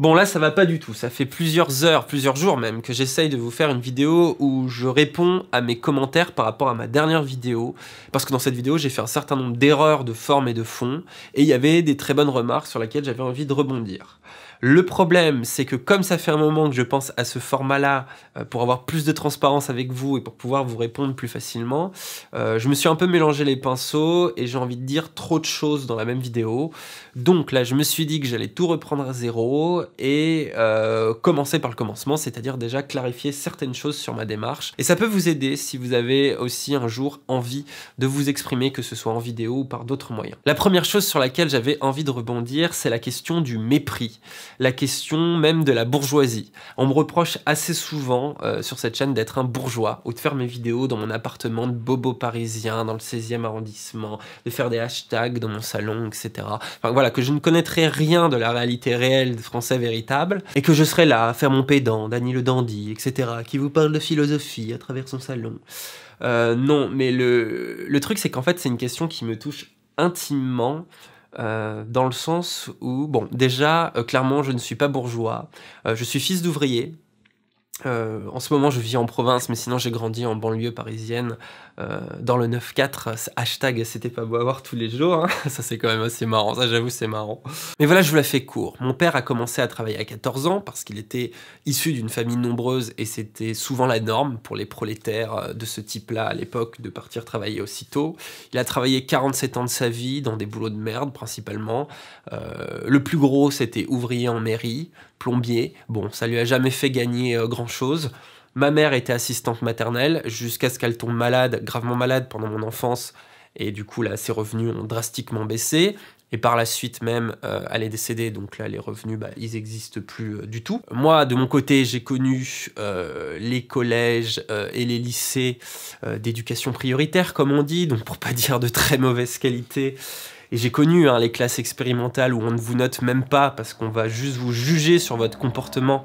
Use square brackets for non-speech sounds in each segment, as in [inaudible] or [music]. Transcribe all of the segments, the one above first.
Bon là ça va pas du tout, ça fait plusieurs heures, plusieurs jours même que j'essaye de vous faire une vidéo où je réponds à mes commentaires par rapport à ma dernière vidéo, parce que dans cette vidéo j'ai fait un certain nombre d'erreurs de forme et de fond, et il y avait des très bonnes remarques sur lesquelles j'avais envie de rebondir. Le problème, c'est que comme ça fait un moment que je pense à ce format-là, euh, pour avoir plus de transparence avec vous et pour pouvoir vous répondre plus facilement, euh, je me suis un peu mélangé les pinceaux et j'ai envie de dire trop de choses dans la même vidéo. Donc là, je me suis dit que j'allais tout reprendre à zéro et euh, commencer par le commencement, c'est-à-dire déjà clarifier certaines choses sur ma démarche. Et ça peut vous aider si vous avez aussi un jour envie de vous exprimer, que ce soit en vidéo ou par d'autres moyens. La première chose sur laquelle j'avais envie de rebondir, c'est la question du mépris la question même de la bourgeoisie. On me reproche assez souvent euh, sur cette chaîne d'être un bourgeois ou de faire mes vidéos dans mon appartement de bobo parisien dans le 16e arrondissement, de faire des hashtags dans mon salon, etc. Enfin voilà, que je ne connaîtrais rien de la réalité réelle de Français véritable et que je serais là à faire mon pédant, Dany le dandy, etc. qui vous parle de philosophie à travers son salon. Euh, non, mais le, le truc c'est qu'en fait c'est une question qui me touche intimement euh, dans le sens où, bon, déjà, euh, clairement, je ne suis pas bourgeois, euh, je suis fils d'ouvrier, euh, en ce moment, je vis en province, mais sinon, j'ai grandi en banlieue parisienne, euh, dans le 9-4. Hashtag, c'était pas beau à voir tous les jours. Hein. [laughs] Ça, c'est quand même assez marrant. Ça, j'avoue, c'est marrant. Mais voilà, je vous la fais court. Mon père a commencé à travailler à 14 ans parce qu'il était issu d'une famille nombreuse et c'était souvent la norme pour les prolétaires euh, de ce type-là à l'époque de partir travailler aussitôt. Il a travaillé 47 ans de sa vie dans des boulots de merde, principalement. le plus gros, c'était ouvrier en mairie plombier. Bon, ça lui a jamais fait gagner euh, grand-chose. Ma mère était assistante maternelle jusqu'à ce qu'elle tombe malade, gravement malade pendant mon enfance. Et du coup, là, ses revenus ont drastiquement baissé. Et par la suite même, euh, elle est décédée, donc là, les revenus, bah, ils n'existent plus euh, du tout. Moi, de mon côté, j'ai connu les collèges et les lycées d'éducation prioritaire, comme on dit, donc pour pas [laughs] dire de très mauvaise qualité, et j'ai connu hein, les classes expérimentales où on ne vous note même pas parce qu'on va juste vous juger sur votre comportement,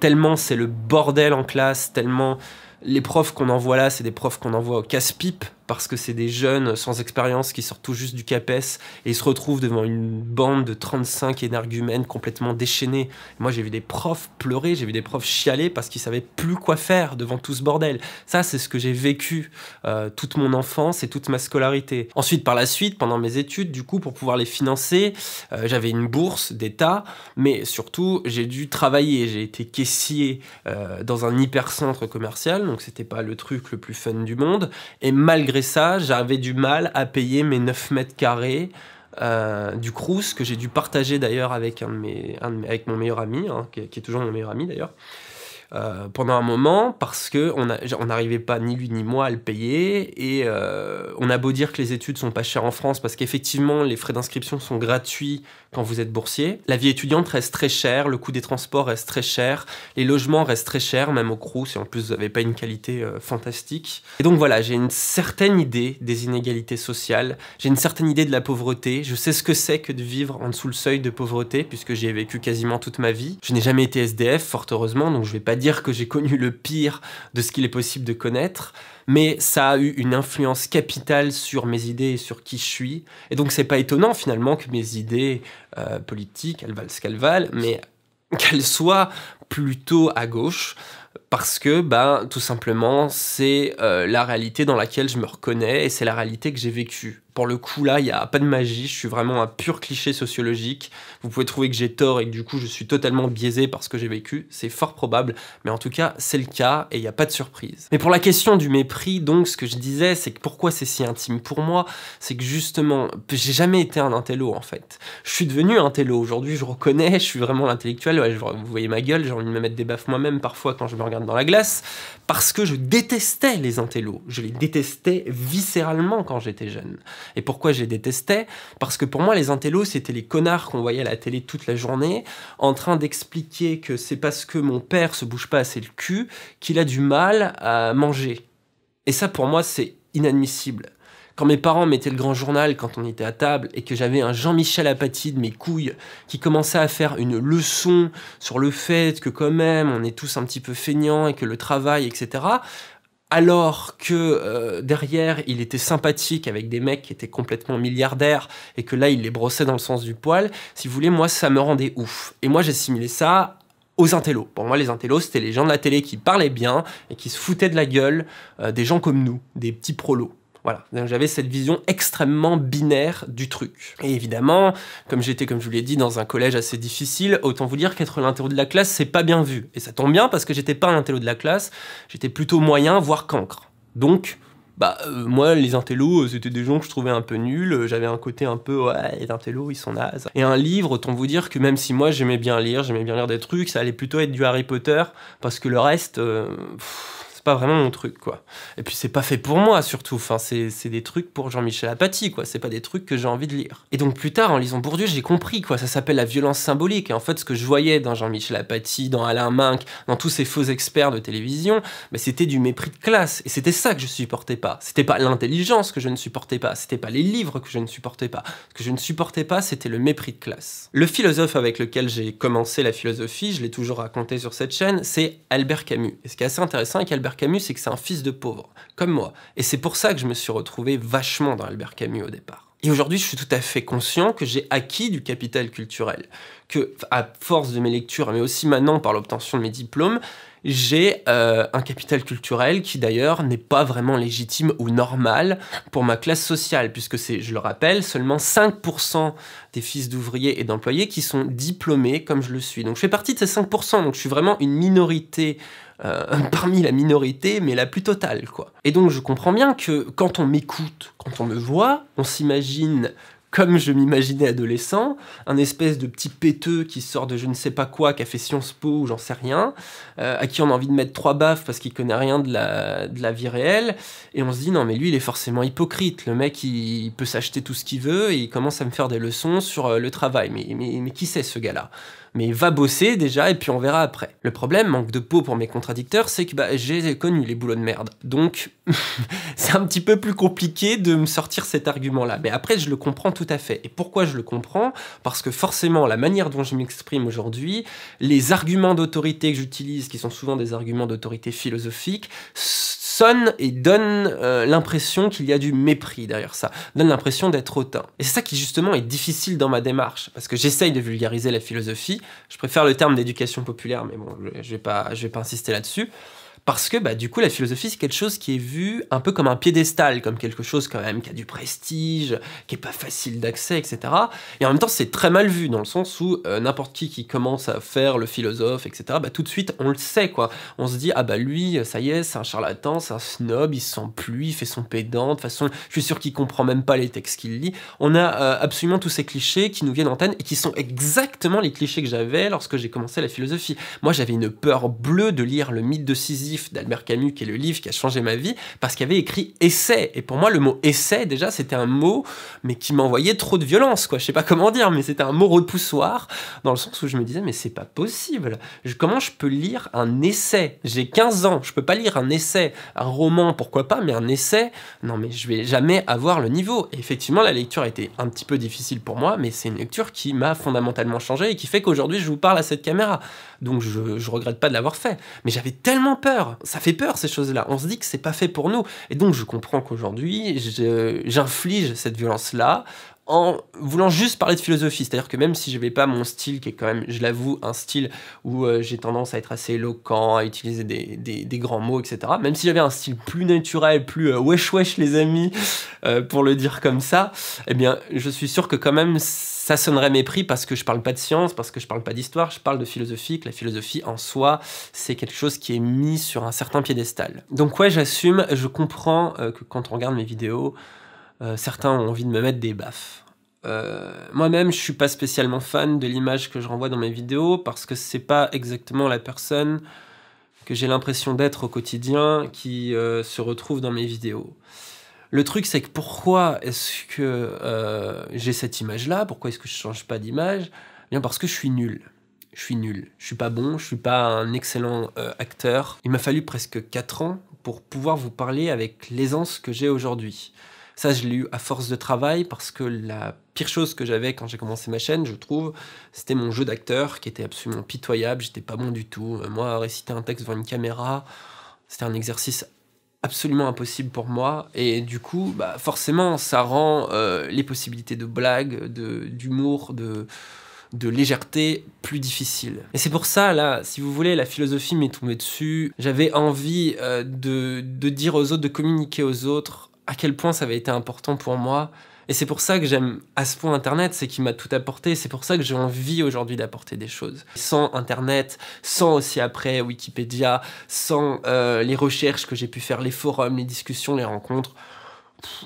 tellement c'est le bordel en classe, tellement les profs qu'on envoie là, c'est des profs qu'on envoie au casse-pipe parce que c'est des jeunes sans expérience qui sortent tout juste du CAPES et ils se retrouvent devant une bande de 35 énergumènes complètement déchaînés. Moi, j'ai vu des profs pleurer, j'ai vu des profs chialer parce qu'ils savaient plus quoi faire devant tout ce bordel. Ça, c'est ce que j'ai vécu euh, toute mon enfance et toute ma scolarité. Ensuite, par la suite, pendant mes études, du coup, pour pouvoir les financer, euh, j'avais une bourse d'État, mais surtout, j'ai dû travailler. J'ai été caissier euh, dans un hypercentre commercial, donc c'était pas le truc le plus fun du monde. Et malgré ça, j'avais du mal à payer mes 9 mètres carrés euh, du Crous, que j'ai dû partager d'ailleurs avec, avec mon meilleur ami, hein, qui, est toujours mon meilleur ami d'ailleurs. Euh, pendant un moment parce que on n'arrivait pas ni lui ni moi à le payer et euh, on a beau dire que les études sont pas chères en France parce qu'effectivement les frais d'inscription sont gratuits quand vous êtes boursier. La vie étudiante reste très chère, le coût des transports reste très cher, les logements restent très chers même au Crous si en plus vous n'avez pas une qualité euh, fantastique. Et donc voilà, j'ai une certaine idée des inégalités sociales, j'ai une certaine idée de la pauvreté, je sais ce que c'est que de vivre en dessous le seuil de pauvreté puisque j'y ai vécu quasiment toute ma vie. Je n'ai jamais été SDF fort heureusement donc je vais pas dire que j'ai connu le pire de ce qu'il est possible de connaître, mais ça a eu une influence capitale sur mes idées et sur qui je suis. Et donc c'est pas étonnant finalement que mes idées euh, politiques, elles valent ce qu'elles valent, mais [laughs] qu'elles soient plutôt à gauche parce que ben tout simplement c'est euh, la réalité dans laquelle je me reconnais et c'est la réalité que j'ai vécue. Pour le coup, là, il n'y a pas de magie, je suis vraiment un pur cliché sociologique. Vous pouvez trouver que j'ai tort et que du coup, je suis totalement biaisé par ce que j'ai vécu, c'est fort probable, mais en tout cas, c'est le cas et il n'y a pas de surprise. Mais pour la question du mépris, donc, ce que je disais, c'est que pourquoi c'est si intime pour moi, c'est que justement, j'ai jamais été un intello, en fait. Je suis devenu un intello, aujourd'hui, je reconnais, je suis vraiment l'intellectuel, ouais, vous voyez ma gueule, j'ai envie de me mettre des baffes moi-même parfois quand je me regarde dans la glace, parce que je détestais les intellos, je les détestais viscéralement quand j'étais jeune et pourquoi je les détestais. Parce que pour moi, les intellos, c'était les connards qu'on voyait à la télé toute la journée, en train d'expliquer que c'est parce que mon père se bouge pas assez le cul qu'il a du mal à manger. Et ça, pour moi, c'est inadmissible. Quand mes parents mettaient le grand journal quand on était à table et que j'avais un Jean-Michel Apathy de mes couilles qui commençait à faire une leçon sur le fait que quand même on est tous un petit peu feignants et que le travail, etc., alors que euh, derrière, il était sympathique avec des mecs qui étaient complètement milliardaires et que là, il les brossait dans le sens du poil, si vous voulez, moi, ça me rendait ouf. Et moi, j'assimilais ça aux intellos. Pour moi, les intellos, c'était les gens de la télé qui parlaient bien et qui se foutaient de la gueule euh, des gens comme nous, des petits prolos. Voilà, j'avais cette vision extrêmement binaire du truc. Et évidemment, comme j'étais, comme je vous l'ai dit, dans un collège assez difficile, autant vous dire qu'être l'intello de la classe, c'est pas bien vu. Et ça tombe bien parce que j'étais pas l'intello de la classe, j'étais plutôt moyen, voire cancre. Donc, bah euh, moi les intellos euh, c'était des gens que je trouvais un peu nuls, euh, j'avais un côté un peu ouais les intellos ils sont nazes. Et un livre, autant vous dire que même si moi j'aimais bien lire, j'aimais bien lire des trucs, ça allait plutôt être du Harry Potter parce que le reste pas vraiment mon truc, quoi. Et puis c'est pas fait pour moi, surtout. Enfin, c'est des trucs pour Jean-Michel Apathy, quoi. C'est pas des trucs que j'ai envie de lire. Et donc plus tard, en lisant Bourdieu, j'ai compris, quoi. Ça s'appelle la violence symbolique. Et en fait, ce que je voyais dans Jean-Michel Apathy, dans Alain Minck, dans tous ces faux experts de télévision, mais ben, c'était du mépris de classe. Et c'était ça que je supportais pas. C'était pas l'intelligence que je ne supportais pas. C'était pas les livres que je ne supportais pas. Ce que je ne supportais pas, c'était le mépris de classe. Le philosophe avec lequel j'ai commencé la philosophie, je l'ai toujours raconté sur cette chaîne, c'est Albert Camus. Et ce qui est assez intéressant avec Albert Camus, c'est que c'est un fils de pauvre, comme moi. Et c'est pour ça que je me suis retrouvé vachement dans Albert Camus au départ. Et aujourd'hui, je suis tout à fait conscient que j'ai acquis du capital culturel, que à force de mes lectures, mais aussi maintenant par l'obtention de mes diplômes, j'ai euh, un capital culturel qui d'ailleurs n'est pas vraiment légitime ou normal pour ma classe sociale, puisque c'est, je le rappelle, seulement 5% des fils d'ouvriers et d'employés qui sont diplômés comme je le suis. Donc je fais partie de ces 5%, donc je suis vraiment une minorité euh, [laughs] parmi la minorité, mais la plus totale, quoi. Et donc je comprends bien que quand on m'écoute, quand on me voit, on s'imagine comme je m'imaginais adolescent, un espèce de petit péteux qui sort de je ne sais pas quoi, qui a fait Sciences Po ou j'en sais rien, euh, à qui on a envie de mettre trois baffes parce qu'il connaît rien de la, vie réelle, et on se dit non mais lui il est forcément hypocrite, le mec il, peut s'acheter tout ce qu'il veut et il commence à me faire des leçons sur euh, le travail, mais qui c'est ce gars-là mais va bosser déjà et puis on verra après. Le problème, manque de peau pour mes contradicteurs, c'est que bah, j'ai connu les boulots de merde. Donc, [laughs] c'est un petit peu plus compliqué de me sortir cet argument-là. Mais après, je le comprends tout à fait. Et pourquoi je le comprends Parce que forcément, la manière dont je m'exprime aujourd'hui, les arguments d'autorité que j'utilise, qui sont souvent des arguments d'autorité philosophique, sonnent et donnent euh, l'impression qu'il y a du mépris derrière ça, donne l'impression d'être hautain. Et c'est ça qui justement est difficile dans ma démarche, parce que j'essaye de vulgariser la philosophie, je préfère le terme d'éducation populaire, mais bon, je vais pas insister là-dessus. Parce que bah, du coup, la philosophie, c'est quelque chose qui est vu un peu comme un piédestal, comme quelque chose quand même qui a du prestige, qui est pas facile d'accès, etc. Et en même temps, c'est très mal vu, dans le sens où euh, n'importe qui qui commence à faire le philosophe, etc., bah, tout de suite, on le sait, quoi. On se dit, ah bah lui, ça y est, c'est un charlatan, c'est un snob, il se sent plus, il fait son pédant, de toute façon, je suis sûr qu'il comprend même pas les textes qu'il lit. On a euh, absolument tous ces clichés qui nous viennent en tête et qui sont exactement les clichés que j'avais lorsque j'ai commencé la philosophie. Moi, j'avais une peur bleue de lire le mythe de Sisy d'Albert Camus, qui est le livre qui a changé ma vie, parce qu'il avait écrit essai. Et pour moi, le mot essai, déjà, c'était un mot, mais qui m'envoyait trop de violence, quoi. Je sais pas comment dire, mais c'était un mot poussoir dans le sens où je me disais, mais c'est pas possible. comment je peux lire un essai J'ai 15 ans, je peux pas lire un essai. Un roman, pourquoi pas, mais un essai, non, mais je vais jamais avoir le niveau. effectivement, la lecture a été un petit peu difficile pour moi, mais c'est une lecture qui m'a fondamentalement changé et qui fait qu'aujourd'hui, je vous parle à cette caméra. Donc, je, je regrette pas de l'avoir fait. Mais j'avais tellement peur ça fait peur ces choses-là. On se dit que c'est pas fait pour nous. Et donc je comprends qu'aujourd'hui, j'inflige cette violence-là en voulant juste parler de philosophie. C'est-à-dire que même si j'avais pas mon style, qui est quand même, je l'avoue, un style où euh, j'ai tendance à être assez éloquent, à utiliser des, grands mots, etc., même si j'avais un style plus naturel, plus euh, wesh wesh les amis, euh, pour le dire comme ça, eh bien, je suis sûr que quand même, ça sonnerait mépris parce que je parle pas de science, parce que je parle pas d'histoire, je parle de philosophie, que la philosophie en soi, c'est quelque chose qui est mis sur un certain piédestal. Donc ouais, j'assume, je comprends euh, que quand on regarde mes vidéos, euh, certains ont envie de me mettre des baffes. Euh, moi-même, je suis pas spécialement fan de l'image que je renvoie dans mes vidéos parce que c'est pas exactement la personne que j'ai l'impression d'être au quotidien qui se retrouve dans mes vidéos. Le truc, c'est que pourquoi est-ce que euh, j'ai cette image-là Pourquoi est-ce que je change pas d'image eh Bien parce que je suis nul. Je suis nul. Je suis pas bon. Je suis pas un excellent euh, acteur. Il m'a fallu presque 4 ans pour pouvoir vous parler avec l'aisance que j'ai aujourd'hui. Ça, je l'ai eu à force de travail parce que la pire chose que j'avais quand j'ai commencé ma chaîne, je trouve, c'était mon jeu d'acteur qui était absolument pitoyable. J'étais pas bon du tout. Moi, réciter un texte devant une caméra, c'était un exercice absolument impossible pour moi. Et du coup, bah, forcément, ça rend euh, les possibilités de blagues, d'humour, de, de, légèreté plus difficiles. Et c'est pour ça, là, si vous voulez, la philosophie m'est tombée dessus. J'avais envie euh, de, de dire aux autres, de communiquer aux autres à quel point ça avait été important pour moi et c'est pour ça que j'aime à ce point Internet, c'est qu'il m'a tout apporté, c'est pour ça que j'ai envie aujourd'hui d'apporter des choses. Sans Internet, sans aussi après Wikipédia, sans euh, les recherches que j'ai pu faire, les forums, les discussions, les rencontres,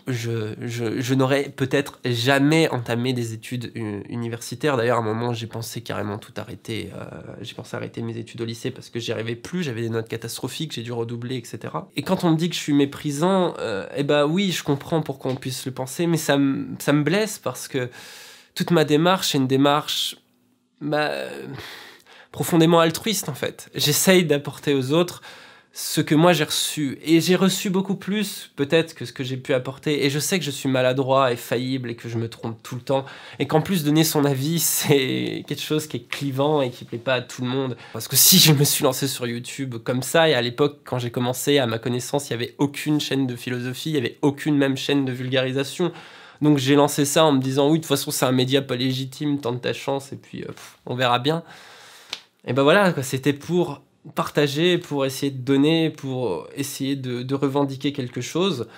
je, n'aurais peut-être jamais entamé des études euh, universitaires. D'ailleurs, à un moment, j'ai pensé carrément tout arrêter. Euh, j'ai pensé arrêter mes études au lycée parce que j'y arrivais plus, j'avais des notes catastrophiques, j'ai dû redoubler, etc. Et quand on me dit que je suis méprisant, euh, eh ben oui, je comprends pourquoi on puisse le penser, mais ça, me blesse parce que toute ma démarche est une démarche bah, profondément altruiste, en fait. J'essaye d'apporter aux autres ce que moi j'ai reçu. Et j'ai reçu beaucoup plus, peut-être, que ce que j'ai pu apporter. Et je sais que je suis maladroit et faillible et que je me trompe tout le temps. Et qu'en plus, donner son avis, [laughs] c'est quelque chose qui est clivant et qui plaît pas à tout le monde. Parce que si je me suis lancé sur YouTube comme ça, et à l'époque, quand j'ai commencé, à ma connaissance, il n'y avait aucune chaîne de philosophie, il n'y avait aucune même chaîne de vulgarisation. Donc j'ai lancé ça en me disant, oui, de toute façon, c'est un média pas légitime, tente ta chance et puis euh, on verra bien. Et ben voilà, c'était pour partager, pour essayer de donner, pour essayer de, revendiquer quelque chose.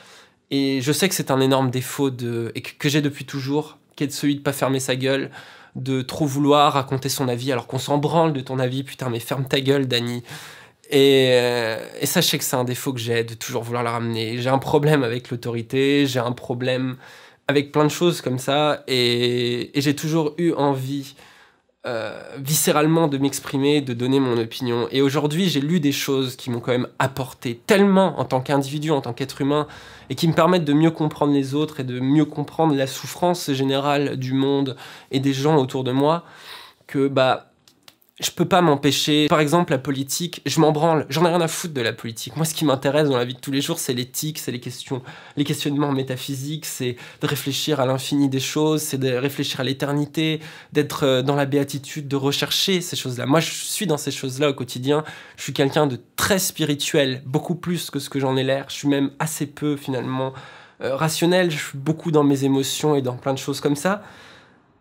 Et je sais que c'est un énorme défaut de, et que, j'ai depuis toujours, qui est celui de pas fermer sa gueule, de trop vouloir raconter son avis alors qu'on s'en branle de ton avis, putain mais ferme ta gueule Dani. Euh, et, sachez que c'est un défaut que j'ai de toujours vouloir la ramener. J'ai un problème avec l'autorité, j'ai un problème avec plein de choses comme ça, et, et j'ai toujours eu envie euh, viscéralement de m'exprimer, de donner mon opinion. Et aujourd'hui, j'ai lu des choses qui m'ont quand même apporté tellement en tant qu'individu, en tant qu'être humain, et qui me permettent de mieux comprendre les autres et de mieux comprendre la souffrance générale du monde et des gens autour de moi, que bah je peux pas m'empêcher. Par exemple, la politique, je m'en branle, j'en ai rien à foutre de la politique. Moi, ce qui m'intéresse dans la vie de tous les jours, c'est l'éthique, c'est les questions, les questionnements métaphysiques, c'est de réfléchir à l'infini des choses, c'est de réfléchir à l'éternité, d'être euh, dans la béatitude, de rechercher ces choses-là. Moi, je suis dans ces choses-là au quotidien. Je suis quelqu'un de très spirituel, beaucoup plus que ce que j'en ai l'air. Je suis même assez peu, finalement, euh, rationnel. Je suis beaucoup dans mes émotions et dans plein de choses comme ça.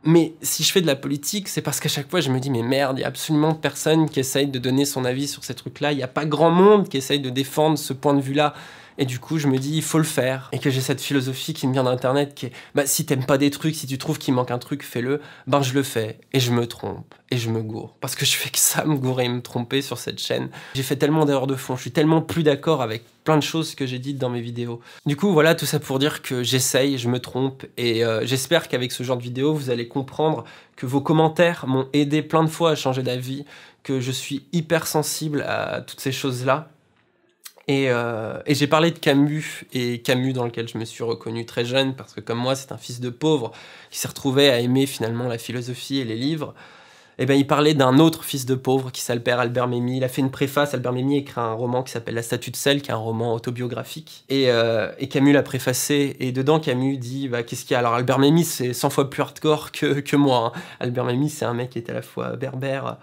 Mais si je fais de la politique, c'est parce qu'à chaque fois, je me dis, mais merde, il n'y a absolument personne qui essaye de donner son avis sur ces trucs-là. Il n'y a pas grand monde qui essaye de défendre ce point de vue-là. Et du coup, je me dis, il faut le faire. Et que j'ai cette philosophie qui me vient d'Internet qui est, bah, si t'aimes pas des trucs, si tu trouves qu'il manque un truc, fais-le. Ben, je le fais. Et je me trompe. Et je me gourre. Parce que je fais que ça, me gourer et me tromper sur cette chaîne. J'ai fait tellement d'erreurs de fond. Je suis tellement plus d'accord avec plein de choses que j'ai dites dans mes vidéos. Du coup, voilà, tout ça pour dire que j'essaye, je me trompe. Et euh, j'espère qu'avec ce genre de vidéo, vous allez comprendre que vos commentaires m'ont aidé plein de fois à changer d'avis, que je suis hyper sensible à toutes ces choses-là euh, et, j'ai parlé de Camus, et Camus dans lequel je me suis reconnu très jeune, parce que comme moi, c'est un fils de pauvre qui s'est retrouvé à aimer finalement la philosophie et les livres. Et eh ben, il parlait d'un autre fils de pauvre qui s'appelle Albert Memmi. Il a fait une préface. Albert Memmi écrit un roman qui s'appelle La statue de sel, qui est un roman autobiographique. Et, euh, Camus l'a préfacé. Et dedans, Camus dit bah, Qu'est-ce qu'il a Alors, Albert Memmi, c'est 100 fois plus hardcore que, moi. Hein. Albert Memmi, c'est un mec qui est à la fois berbère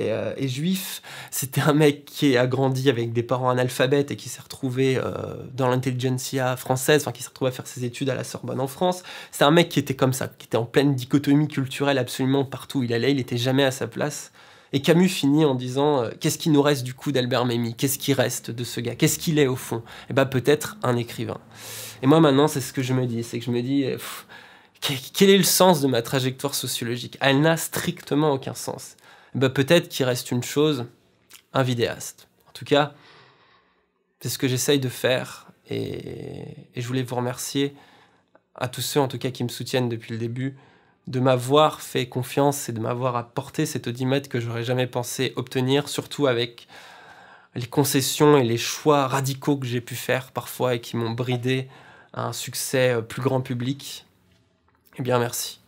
euh, et juif. C'était un mec qui a grandi avec des parents analphabètes et qui s'est retrouvé euh, dans l'intelligentsia française, enfin qui s'est retrouvé à faire ses études à la Sorbonne en France. C'est un mec qui était comme ça, qui était en pleine dichotomie culturelle absolument partout où il allait, il n'était jamais à sa place. Et Camus finit en disant euh, Qu'est-ce qui nous reste du coup d'Albert Memmi Qu'est-ce qui reste de ce gars Qu'est-ce qu'il est au fond Eh bien, peut-être un écrivain. Et moi, maintenant, c'est ce que je me dis c'est que je me dis Quel est le sens de ma trajectoire sociologique Elle n'a strictement aucun sens. Bah, peut-être qu'il reste une chose, un vidéaste. En tout cas, c'est ce que j'essaye de faire et, je voulais vous remercier à tous ceux en tout cas qui me soutiennent depuis le début de m'avoir fait confiance et de m'avoir apporté cet audimètre que j'aurais jamais pensé obtenir, surtout avec les concessions et les choix radicaux que j'ai pu faire parfois et qui m'ont bridé à un succès euh, plus grand public. Eh bien, merci.